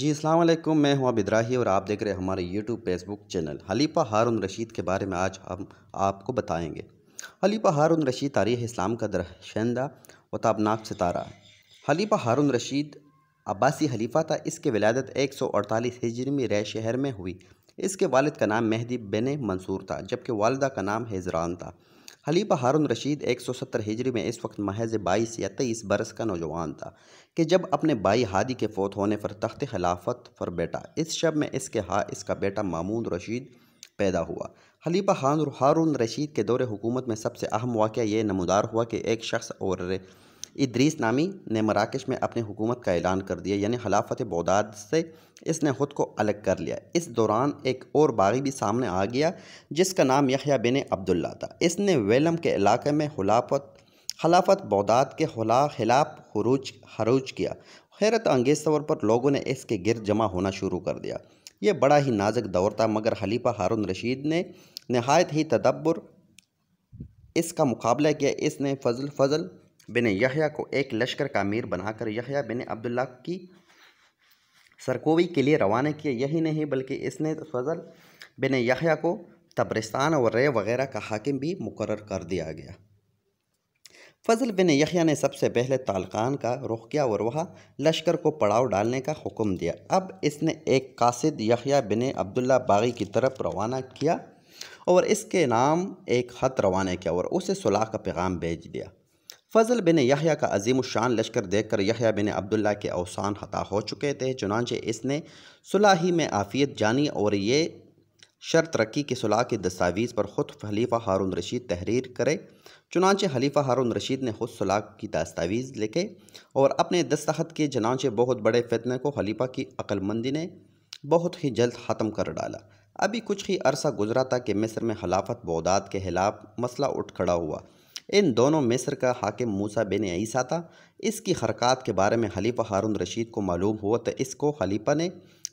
जी अल्लाम मैं हूं अबिद्राही और आप देख रहे हैं हमारे यूट्यूब फेसबुक चैनल हलीफ़ा हारून रशीद के बारे में आज हम आपको बताएंगे हलीफ़ा हारून रशीद तारीख़ इस्लाम का दरशंदा व ताबनाक सितारा है हलीफ़ा हारून रशीद अब्बासी हलीफ़ा था इसके विलादत एक सौ अड़तालीस हिजरी में रह शहर में हुई इसके वालिद का नाम मेहदी बेने मंसूर था जबकि वालदा का नाम हेजरान था खलीफा हारून रशीद 170 हिजरी में इस वक्त महज बाईस या तेईस बरस का नौजवान था कि जब अपने भाई हादी के फौत होने पर तख्त खिलाफत पर बैठा इस शब में इसके हा इसका बेटा मामून रशीद पैदा हुआ खलीफा हारून रशीद के दौर हुकूमत में सबसे अहम वाक़ यह नमदार हुआ कि एक शख्स और इद्रीस नामी ने मराकश में अपनी हुकूमत का ऐलान कर दिया यानी खिलाफत बौदाद से इसने ख़ुद को अलग कर लिया इस दौरान एक और बागी भी सामने आ गया जिसका नाम यहया बिन अब्दुल्ला था इसने वेलम के इलाके में खिलाफत खिलाफत बौदाद के खिलाफ हरूज हरूज किया हैरत अंगेज तौर पर लोगों ने इसके गिर जमा होना शुरू कर दिया ये बड़ा ही नाजुक दौर था मगर खलीफा हारून रशीद ने नहायत ही तदब्बर इसका मुकाबला किया इसने फजल फजल बिन यहया को एक लश्कर का अमीर बनाकर यहया बिन अब्दुल्ला की सरकोवी के लिए रवाना किया यही नहीं बल्कि इसने फजल बिन यहया को तब्रिस्तान और रे वगैरह का हाकिम भी मुकर कर दिया गया फजल बिन यहया ने सबसे पहले तालकान का रुख किया और वहाँ लश्कर को पड़ाव डालने का हुक्म दिया अब इसने एक कासिद यहया बिन अब्दुल्ला बागी की तरफ रवाना किया और इसके नाम एक ख़त रवाना किया और उसे सलाह का पैगाम भेज दिया फजल बिन यहा का अजीम शान लश्कर देखकर यहा बिन अब्दुल्ला के अवसान हता हो चुके थे चुनानचे इसने सुलाही में आफियत जानी और ये शर्त रखी कि सुलह के दस्तावीज़ पर ख़ुद हलीफ़ा हारून रशीद तहरीर करे चुनानचे हलीफ़ा हारून रशीद ने खुद सुलह की दस्तावीज़ लिखे और अपने दस्तखत के जनाचे बहुत बड़े फितने को हलीफ़ा की अक्लमंदी ने बहुत ही जल्द ख़त्म कर डाला अभी कुछ ही अरसा गुजरा था कि मिस्र में हलाफत बौदाद के खिलाफ मसला उठ खड़ा हुआ इन दोनों मिस्र का हाकिम मूसा बिन ईसा था इसकी हरकत के बारे में हलीफा हारून रशीद को मालूम हुआ तो इसको खलीफा ने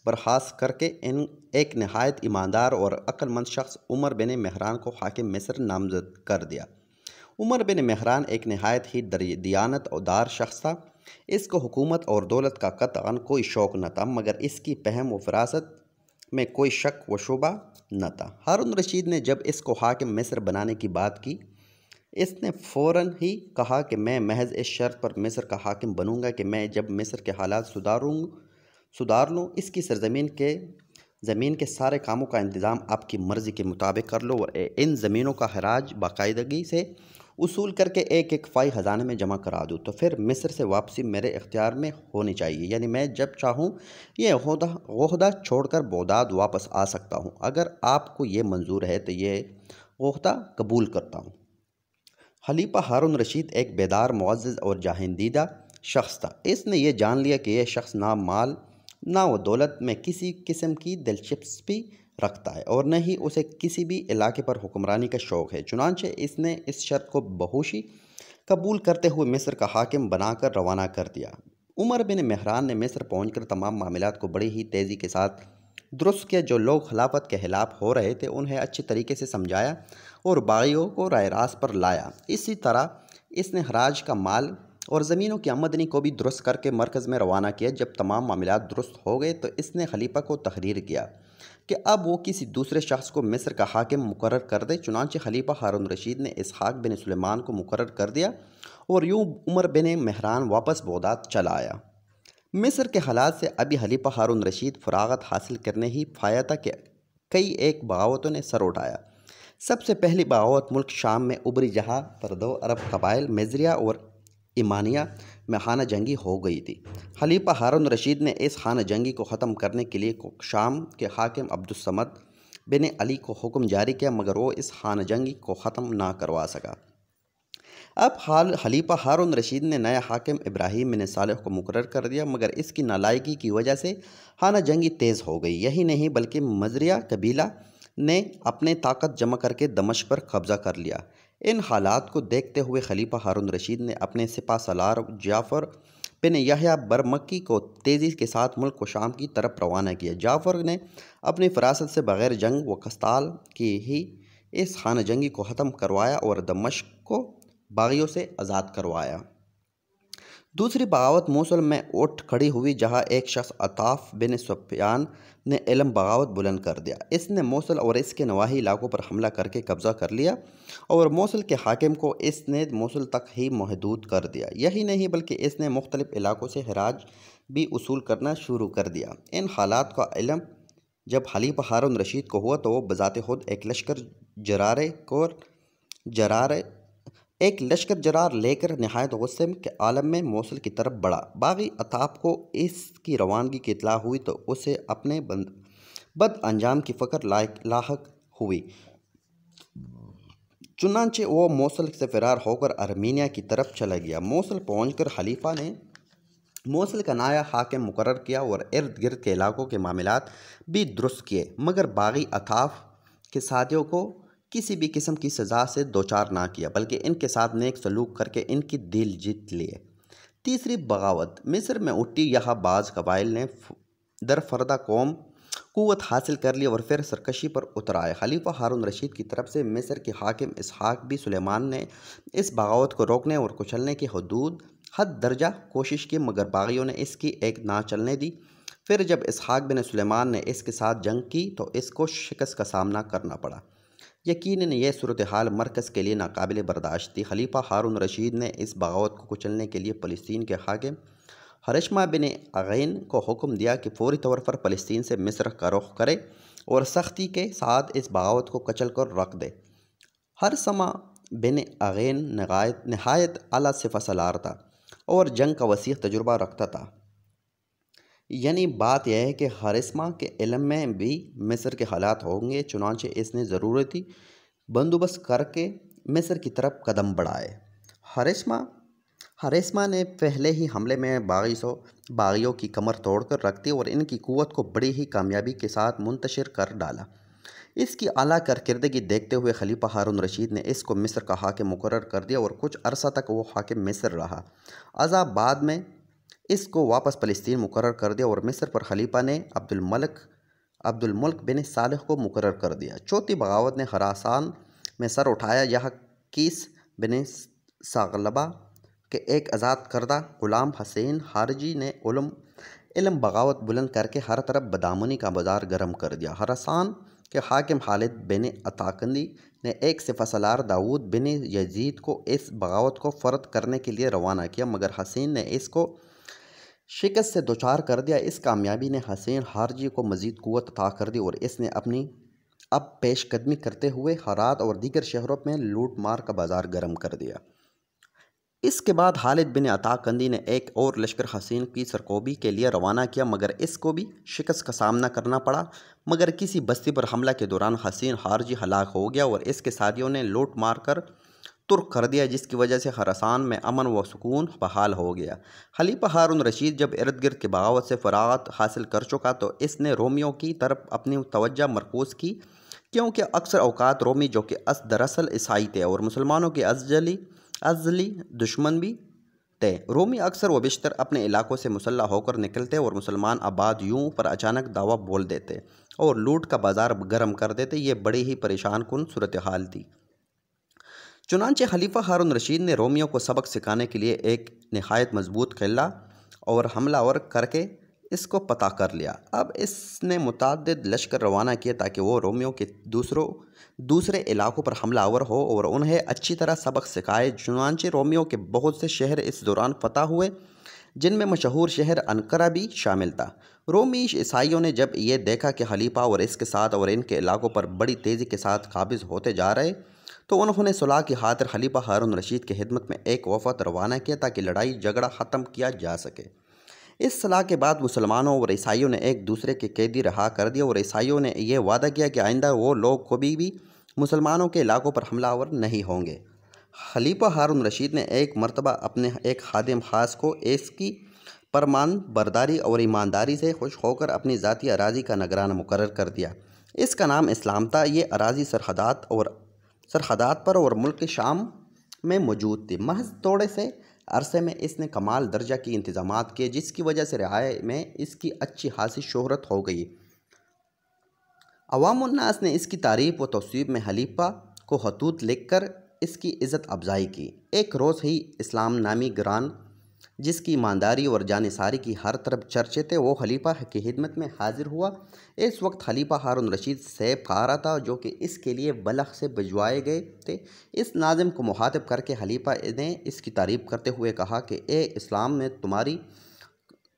बर्खास्त करके इन एक नहायत ईमानदार और अक्लमंद शख्स उमर बिन महरान को हाकिम मिस्र नामजद कर दिया उमर बिन महरान एक नहायत ही दियानत और दार शख्स था इसको हुकूमत और दौलत का कतान कोई शौक़ न था मगर इसकी पहम व फरासत में कोई शक व शुबा न था हारून रशीद ने जब इसको हाकिम मिस्र बनाने की बात की इसने फ़ौर ही कहा कि मैं महज इस शर्त पर मिस्र का हाकिम बनूंगा कि मैं जब मिस्र के हालात सुधारूँ सुधार लूँ इसकी सरजमीन के ज़मीन के सारे कामों का इंतज़ाम आपकी मर्ज़ी के मुताबिक कर लो और इन ज़मीनों का हराज बाकायदगी से उसूल करके एक एक फ़ाई ख़जाने में जमा करा दूँ तो फिर मिस्र से वापसी मेरे इख्तियार में होनी चाहिए यानी मैं जब चाहूँ ये वहदा छोड़कर बोदाद वापस आ सकता हूँ अगर आपको ये मंजूर है तो ये गहदा कबूल करता हूँ हलीपा हारून रशीद एक बेदार मुआज़ और जाहिंदीदा शख्स था इसने यह जान लिया कि यह शख्स ना माल ना वो दौलत में किसी किस्म की दिलचस्पी रखता है और न ही उसे किसी भी इलाके पर हुक्मरानी का शौक़ है चुनानचे इसने इस शर्त को बहुशी कबूल करते हुए मिस्र का हाकिम बनाकर रवाना कर दिया उमर बिन मेहरान ने मिस्र पहुंचकर तमाम मामलों को बड़ी ही तेज़ी के साथ दुरुस्त किया जो लोग खिलाफत के खिलाफ हो रहे थे उन्हें अच्छे तरीके से समझाया और बागियों को राय रास पर लाया इसी तरह इसने हराज का माल और ज़मीनों की आमदनी को भी दुरुस्त करके मरकज़ में रवाना किया जब तमाम मामला दुरुस्त हो गए तो इसने खलीफा को तहरीर किया कि अब वो किसी दूसरे शख्स को मिस्र का हाकिम मुकर कर दे चुनाच खलीफा हारून रशीद ने इसहाक बिन सलेमान को मुकर कर दिया और यूँ उमर बिन मेहरान वापस बोदाद चला आया मिस्र के हालात से अभी हलीफा हारून रशीद फरागत हासिल करने ही फ़ाया था कि कई एक बगावतों ने सर उठाया सबसे पहली बगावत मुल्क शाम में उबरी जहाँ पर दो अरब कबाइल मेजरिया और ईमानिया में खाना जंगी हो गई थी हलीफा हारून रशीद ने इस खाना जंगी को ख़त्म करने के लिए शाम के हाकिम अब्दुलसमद बिन अली को हुक्म जारी किया मगर वो इस खाना जंगी को ख़त्म ना करवा सका अब हाल हलीफा हारून रशीद ने नया हाकिम इब्राहिम मिन साल को मुकर कर दिया मगर इसकी नालायकी की वजह से हाना जंगी तेज़ हो गई यही नहीं बल्कि मजरिया कबीला ने अपने ताकत जमा करके दमश पर कब्ज़ा कर लिया इन हालात को देखते हुए खलीफा हारून रशीद ने अपने सिपा सलार जाफ़र बिन यहा बरमक्की को तेज़ी के साथ मुल्क को शाम की तरफ रवाना किया जाफ़र ने अपनी फरासत से बग़ैर जंग व कस्ताल की ही इस खाना जंगी को ख़त्म करवाया और दमश को बागियों से आज़ाद करवाया दूसरी बगावत मौसल में उठ खड़ी हुई जहां एक शख्स अताफ बिन सफियान ने इलम बगावत बुलंद कर दिया इसने मौसल और इसके नवाही इलाकों पर हमला करके कब्ज़ा कर लिया और मौसल के हाकिम को इसने मौसल तक ही महदूद कर दिया यही नहीं बल्कि इसने मुख्तलिफ़ इलाकों से हराज भी उसूल करना शुरू कर दिया इन हालात का इलम जब हली हारून रशीद को हुआ तो वह बज़ात खुद एक लश्कर जरारे को जरार एक लश्कर जरार लेकर नहायत गुस्से के आलम में मौसल की तरफ बढ़ा बागी अताप को इसकी रवानगी की इतला हुई तो उसे अपने बंद बद अंजाम की फ़कर लाक हुई चुनानचे वो मौसल से फरार होकर आर्मीनिया की तरफ चला गया मौसल कर खलीफा ने मौसल का नाया हाकम मुकर किया और इर्द गिर्द के इलाकों के मामलत भी दुरुस्त किए मगर बागी अताफ के साथियों को किसी भी किस्म की सज़ा से दो चार ना किया बल्कि इनके साथ नेक सलूक करके इनकी दिल जीत लिए तीसरी बगावत मिस्र में उठी यह बाज़ कबाइल ने दरफरदा कौम कुत हासिल कर ली और फिर सरकशी पर उतर आए खलीफा हारून रशीद की तरफ से मिस्र के हाकिम इसहाक भी सुलेमान ने इस बगावत को रोकने और कुचलने की हदूद हद दर्जा कोशिश की मगर बागियों ने इसकी एक ना चलने दी फिर जब इसहाक बिन सुलेमान ने इसके साथ जंग की तो इसको शिकस्त का सामना करना पड़ा यकीन यह सूरत हाल मरकज़ के लिए नाकबिल बर्दाश्त थी खलीफा हारून रशीद ने इस बगावत को कुचलने के लिए फ़लस्तीन के हाकिम हरशमा बिन अगैन को हुक्म दिया कि फौरी तौर पर फ़लस्तीन से मिस्र का रुख करे और सख्ती के साथ इस बगावत को कचल कर रख दे हर समा बिन अगैन नहायत अला सिफा सलार था और जंग का वसी तजुर्बा रखता था यानी बात यह है कि हारिस्मा के इलम में भी मिस्र के हालात होंगे चुनाच इसने ज़रूरती बंदोबस्त करके मिस्र की तरफ कदम बढ़ाए हारिस्मा हारिस्मा ने पहले ही हमले में बागीसों बागियों की कमर तोड़कर रख दी और इनकी क़वत को बड़ी ही कामयाबी के साथ मुंतशर कर डाला इसकी आला कारकर्दगी देखते हुए खलीफा हारून रशीद ने इसको मिस्र का हाकिम मुकर कर दिया और कुछ अरसा तक वो हाकिम मिस्र रहा अज़ा बाद में इसको वापस फलस्तीन मुकर कर दिया और मिस्र पर खलीफा ने अब्दुल मलक अब्दुल मलक बिन सालह को मुकर कर दिया चौथी बगावत ने हरासान में सर उठाया यह किस बिन सागलबा के एक आज़ाद करदा गुलाम हसैन हारजी ने उलम इलम बगावत बुलंद करके हर तरफ बदामनी का बाजार गर्म कर दिया हरासान के हाकिम खालिद बिन अताकंदी ने एक से फसलार दाऊद बिन यजीद को इस बगावत को फ़र्द करने के लिए रवाना किया मगर हसीन ने इसको शिकस्त से दोचार कर दिया इस कामयाबी ने हसैन हारजी को मजीद कुत अता कर दी और इसने अपनी अब पेशकदमी करते हुए हरात और दीगर शहरों में लूट मार का बाज़ार गर्म कर दिया इसके बाद हालिद बिन अताकंदी ने एक और लश्कर हसीन की सरकोबी के लिए रवाना किया मगर इसको भी शिकस्त का सामना करना पड़ा मगर किसी बस्ती पर हमला के दौरान हसीन हारजी हलाक हो गया और इसके साथियों ने लूट मार कर तुर्क कर दिया जिसकी वजह से खरासान में अमन व सुकून बहाल हो गया खलीफा हारून रशीद जब इर्द गिर्द के बगावत से फरागत हासिल कर चुका तो इसने रोमियों की तरफ अपनी तवज्जो मरकूज़ की क्योंकि अक्सर अवकात रोमी जो कि अस दरअसल ईसाई थे और मुसलमानों के अजली अजली दुश्मन भी थे रोमी अक्सर व बेशतर अपने इलाकों से मुसल्ला होकर निकलते और मुसलमान आबाद यूं पर अचानक दावा बोल देते और लूट का बाज़ार गर्म कर देते ये बड़ी ही परेशान कन सूरत हाल थी चुनानचे खलीफा हारून रशीद ने रोमियो को सबक सिखाने के लिए एक नहायत मजबूत किला और हमला और करके इसको पता कर लिया अब इसने मुतद लश्कर रवाना किए ताकि वो रोमियो के दूसरों दूसरे इलाकों पर हमला आवर हो और उन्हें अच्छी तरह सबक सिखाए चुनानचे रोमियो के बहुत से शहर इस दौरान फतह हुए जिनमें मशहूर शहर अनकरा भी शामिल था रोमी ईसाइयों ने जब ये देखा कि खलीफा और इसके साथ और इनके इलाकों पर बड़ी तेज़ी के साथ काबिज होते जा रहे तो उन्होंने सुलह की खातर खलीफा हारून रशीद की खिदमत में एक वफद रवाना किया ताकि लड़ाई झगड़ा ख़त्म किया जा सके इस सलाह के बाद मुसलमानों और ईसाइयों ने एक दूसरे के कैदी रहा कर दिया और ईसाइयों ने यह वादा किया कि आइंदा वो लोग कभी भी मुसलमानों के इलाकों पर हमलावर नहीं होंगे खलीफा हारून रशीद ने एक मरतबा अपने एक खादिम खास को इसकी परमान बरदारी और ईमानदारी से खुश होकर अपनी ज़ाती अराजी का नगराना मुकर कर दिया इसका नाम इस्लाम था ये अराजी सरहदात और सरहदात पर और मुल्क शाम में मौजूद थी महज थोड़े से अरसे में इसने कमाल दर्जा के इंतजाम किए जिसकी वजह से रहाय में इसकी अच्छी खासी शहरत हो गई अवामनास ने इसकी तारीफ व तोसीब में हलीफा को हतूत लिख कर इसकी इज़्ज़त अफजाई की एक रोज़ ही इस्लाम नामी ग्रान जिसकी ईमानदारी और जानसारी की हर तरफ चर्चे थे वो खलीफा की खिदमत में हाजिर हुआ इस वक्त खलीफा हारून रशीद सैफ रहा था जो कि इसके लिए बलख से भिजवाए गए थे इस नाजिम को मुखातब करके खलीफा ने इसकी तारीफ़ करते हुए कहा कि ए इस्लाम में तुम्हारी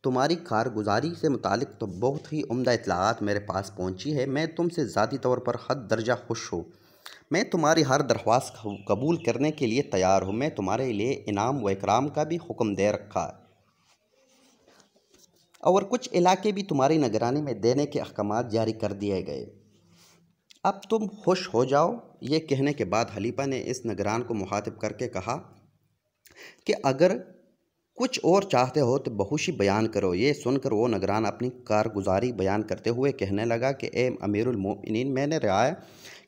तुम्हारी कारगुजारी से मुतालिक तो बहुत ही उम्दा इतलात मेरे पास पहुँची है मैं तुमसे ज़ाती तौर पर हद दर्जा खुश हूँ मैं तुम्हारी हर दरख्वास्त कबूल करने के लिए तैयार हूँ मैं तुम्हारे लिए इनाम व इकराम का भी हुक्म दे रखा है और कुछ इलाके भी तुम्हारी निगरानी में देने के अहकाम जारी कर दिए गए अब तुम खुश हो जाओ ये कहने के बाद हलीफा ने इस निगरान को मुखातिब करके कहा कि अगर कुछ और चाहते हो तो बहुशी बयान करो ये सुनकर वो नगरान अपनी कारगुजारी बयान करते हुए कहने लगा कि ए अमीरमिन मैंने रियाया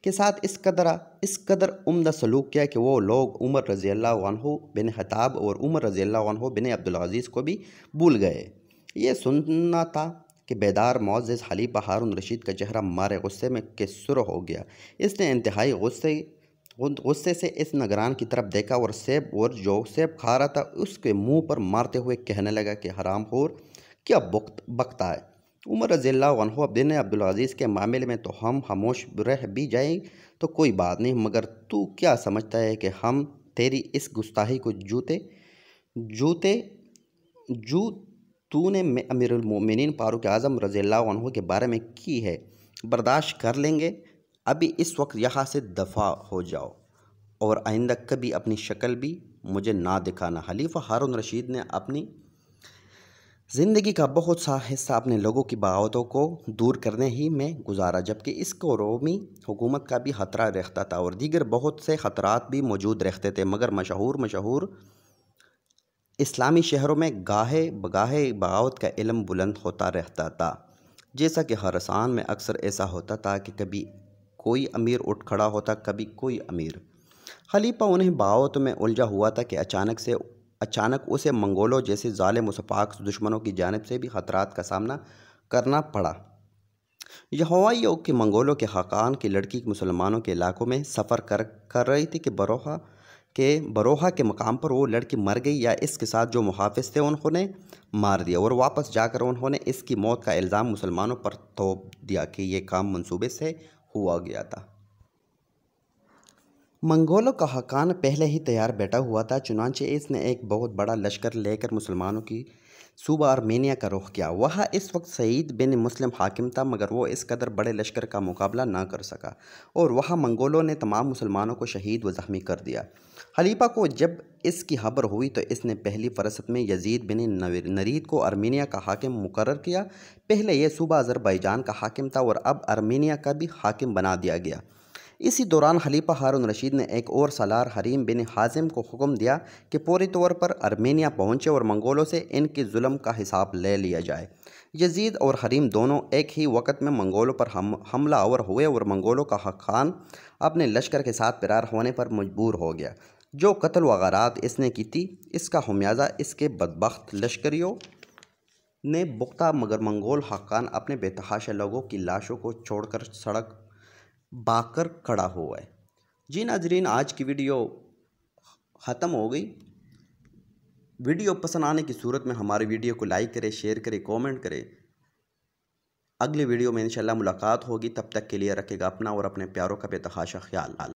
के साथ इस कदर इस कदर उमदा सलूक किया कि वो लोग उमर रज़ी अल्लाह बिन हताब और उमर रज़ी अल्लाह बिन अज़ीज़ को भी भूल गए ये सुनना था कि बेदार मोज़ हलीफा हारून रशीद का चेहरा मारे गुस्से में के सुर हो गया इसने इंतहाई गुस्से गुस्से से इस नगरान की तरफ देखा और सेब और जो सेब खा रहा था उसके मुंह पर मारते हुए कहने लगा कि हराम खोर क्या बक्त बकता है उमर रजील्ला अब्दुल अज़ीज़ के मामले में तो हम खामोश रह भी जाएं तो कोई बात नहीं मगर तू क्या समझता है कि हम तेरी इस गुस्ताही को जूते जूते जू तूने अमीरमिन फारूक आज़म रजील्ला के बारे में की है बर्दाश्त कर लेंगे अभी इस वक्त यहाँ से दफ़ा हो जाओ और आइंदा कभी अपनी शक्ल भी मुझे ना दिखाना हलीफ़ा हारून रशीद ने अपनी ज़िंदगी का बहुत सा हिस्सा अपने लोगों की बगावतों को दूर करने ही में गुजारा जबकि इसको रोमी हुकूमत का भी ख़तरा रहता था और दीगर बहुत से ख़तरा भी मौजूद रहते थे मगर मशहूर मशहूर इस्लामी शहरों में गाहे बगाहे बगावत का इलम बुलंद होता रहता था जैसा कि हर हरसान में अक्सर ऐसा होता था कि कभी कोई अमीर उठ खड़ा होता कभी कोई अमीर खलीफा उन्हें बगावत में उलझा हुआ था कि अचानक से अचानक उसे मंगोलों जैसे ज़ाले वसपाक दुश्मनों की जानब से भी ख़तरात का सामना करना पड़ा यह हवाई योग के मंगोलों के हकान की लड़की मुसलमानों के इलाकों में सफ़र कर कर रही थी कि बरोहा के बरोहा के मकाम पर वो लड़की मर गई या इसके साथ जो मुहाफ़ थे उन्होंने मार दिया और वापस जाकर उन्होंने इसकी मौत का इल्ज़ाम मुसलमानों पर थोप दिया कि यह काम मंसूबे से हुआ गया था मंगोलों का हकान पहले ही तैयार बैठा हुआ था चुनाचे इसने एक बहुत बड़ा लश्कर लेकर मुसलमानों की सूबा आर्मेनिया का रुख किया वहाँ इस वक्त सईद बिन मुस्लिम हाकिम था मगर वो इस कदर बड़े लश्कर का मुकाबला ना कर सका और वहाँ मंगोलों ने तमाम मुसलमानों को शहीद व जख्मी कर दिया हलीफा को जब इसकी खबर हुई तो इसने पहली फरसत में यजीद बिन नरीद को आर्मेनिया का हाकिम मुकर किया पहले यह सूबा अज़रबैजान का हाकिम था और अब आर्मेनिया का भी हाकिम बना दिया गया इसी दौरान खलीफा हारून रशीद ने एक और सलार हरीम बिन हाजिम को हुक्म दिया कि पूरे तौर पर आर्मेनिया पहुँचे और मंगोलों से इनके जुल्म का हिसाब ले लिया जाए यजीद और हरीम दोनों एक ही वक्त में मंगोलों पर हम हमला आवर हुए और मंगोलों का खान अपने लश्कर के साथ फरार होने पर मजबूर हो गया जो कत्ल वगारात इसने की थी इसका हमियाजा इसके बदबخت लश्करियों ने बुख्ता मगर मंगोल हकान अपने बेतहाशा लोगों की लाशों को छोड़कर सड़क बाकर खड़ा हुआ है जी नाजरीन आज की वीडियो ख़त्म हो गई वीडियो पसंद आने की सूरत में हमारे वीडियो को लाइक करें शेयर करें कमेंट करें अगली वीडियो में इंशाल्लाह मुलाकात होगी तब तक के लिए रखेगा अपना और अपने प्यारों का बेतहाशा ख्याल